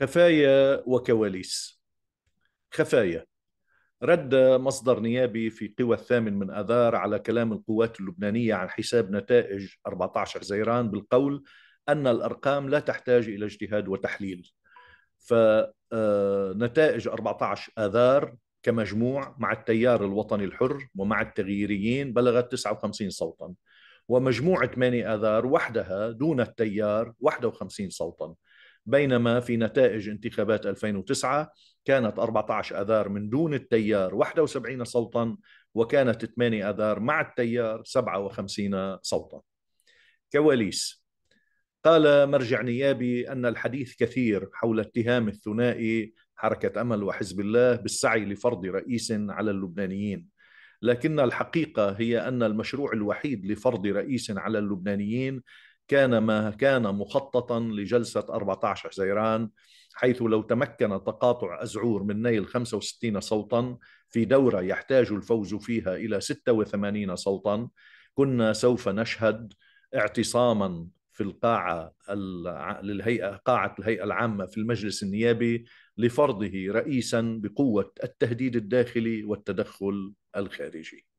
خفايا وكواليس خفايا رد مصدر نيابي في قوى الثامن من اذار على كلام القوات اللبنانيه عن حساب نتائج 14 زيران بالقول ان الارقام لا تحتاج الى اجتهاد وتحليل. فنتائج آه، 14 اذار كمجموع مع التيار الوطني الحر ومع التغييريين بلغت 59 صوتا ومجموعه 8 اذار وحدها دون التيار 51 صوتا. بينما في نتائج انتخابات 2009 كانت 14 اذار من دون التيار 71 صوتا وكانت 8 اذار مع التيار 57 صوتا. كواليس قال مرجع نيابي ان الحديث كثير حول اتهام الثنائي حركه امل وحزب الله بالسعي لفرض رئيس على اللبنانيين. لكن الحقيقه هي ان المشروع الوحيد لفرض رئيس على اللبنانيين كان ما كان مخططا لجلسة 14 حزيران حيث لو تمكن تقاطع أزعور من نيل 65 صوتا في دورة يحتاج الفوز فيها إلى 86 صوتا كنا سوف نشهد اعتصاما في القاعة للهيئة قاعة الهيئة العامة في المجلس النيابي لفرضه رئيسا بقوة التهديد الداخلي والتدخل الخارجي